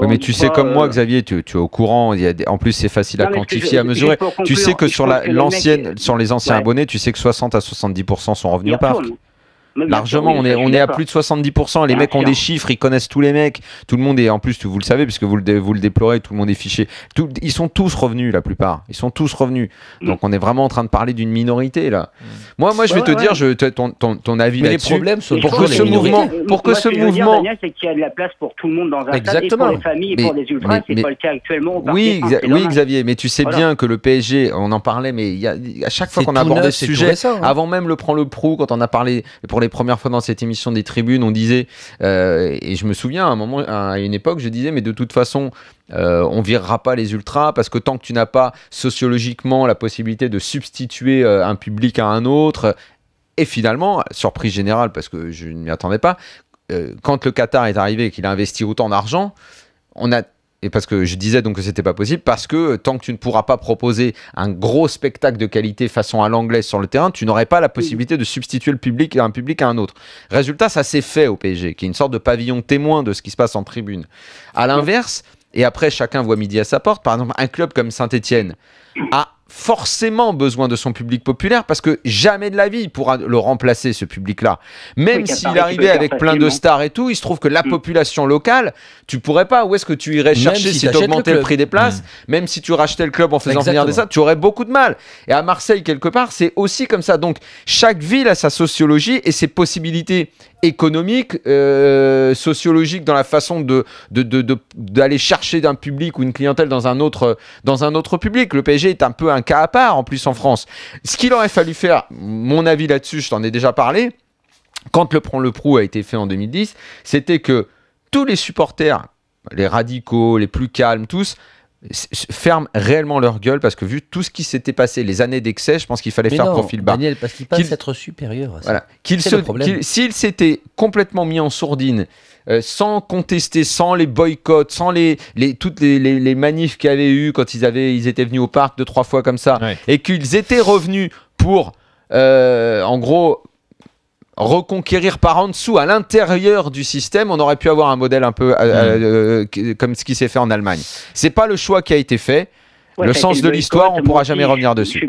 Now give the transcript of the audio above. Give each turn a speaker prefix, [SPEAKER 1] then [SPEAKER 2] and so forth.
[SPEAKER 1] Oui, mais tu sais comme moi, euh, Xavier, tu, es au courant. Il y a En plus, c'est facile à quantifier, à mesurer. tu sais que sur la, l'ancienne, les sur les anciens abonnés, tu sais que 60 à 70 sont revenus au parc. Largement, on est, on est à plus de 70%. Les mecs ont des chiffres, ils connaissent tous les mecs. Tout le monde est, en plus, vous le savez, puisque vous le, vous le déplorez, tout le monde est fiché. Tout, ils sont tous revenus, la plupart. Ils sont tous revenus. Mm. Donc on est vraiment en train de parler d'une minorité, là. Mm. Moi, moi je vais te dire je, ton, ton, ton avis là-dessus. les problèmes sont mm. pour que ce mouvement. Pour que ce mouvement. y a de la place pour tout le monde dans un Exactement. pour les familles et pour les ultras. C'est pas le cas actuellement. Oui, oui Xavier, mais tu sais bien que le PSG, on en parlait, mais à chaque fois qu'on abordait ce sujet, hein. avant même le prend le prou, quand on a parlé pour les première fois dans cette émission des tribunes, on disait, euh, et je me souviens à un moment, à une époque, je disais, mais de toute façon, euh, on virera pas les ultras parce que tant que tu n'as pas sociologiquement la possibilité de substituer euh, un public à un autre, et finalement, surprise générale parce que je ne m'y attendais pas, euh, quand le Qatar est arrivé et qu'il a investi autant d'argent, on a et parce que je disais donc que c'était pas possible, parce que euh, tant que tu ne pourras pas proposer un gros spectacle de qualité façon à l'anglais sur le terrain, tu n'aurais pas la possibilité de substituer le public un public à un autre. Résultat, ça s'est fait au PSG, qui est une sorte de pavillon témoin de ce qui se passe en tribune. À l'inverse, et après chacun voit midi à sa porte, par exemple, un club comme Saint-Étienne a forcément besoin de son public populaire parce que jamais de la vie il pourra le remplacer ce public-là. Même s'il arrivait avec plein de stars et tout, il se trouve que la mm. population locale, tu pourrais pas. Où est-ce que tu irais chercher si, tu augmentais le, prix des mm. places Même si tu rachetais le club en faisant venir des stars, tu aurais beaucoup de mal. Et à Marseille, quelque part, c'est aussi comme ça. Donc chaque ville a sa sociologie et ses possibilités économiques, euh, sociologiques dans la façon de d'aller chercher d'un public ou une clientèle dans un autre dans un autre public. Le PSG est un peu un cas à part en plus en France. Ce qu'il aurait fallu faire, mon avis là-dessus, je t'en ai déjà parlé, quand le prend le prou a été fait en 2010, c'était que tous les supporters, les radicaux, les plus calmes, tous, ferment réellement leur gueule parce que vu tout ce qui s'était passé, les années d'excès, je pense qu'il fallait faire profil bas. Daniel, parce qu'il passe être supérieur. À ça. S'il s'était complètement mis en sourdine euh, sans contester, sans les boycotts, sans les, toutes les, manifs qu'il y avait eu quand ils, avaient, ils étaient venus au parc deux, trois fois comme ça, et qu'ils étaient revenus pour, euh, en gros, reconquérir par en dessous, à l'intérieur du système, on aurait pu avoir un modèle un peu euh, mm. comme ce qui s'est fait en Allemagne. C'est pas le choix qui a été fait. le sens de l'histoire, on pourra jamais revenir dessus.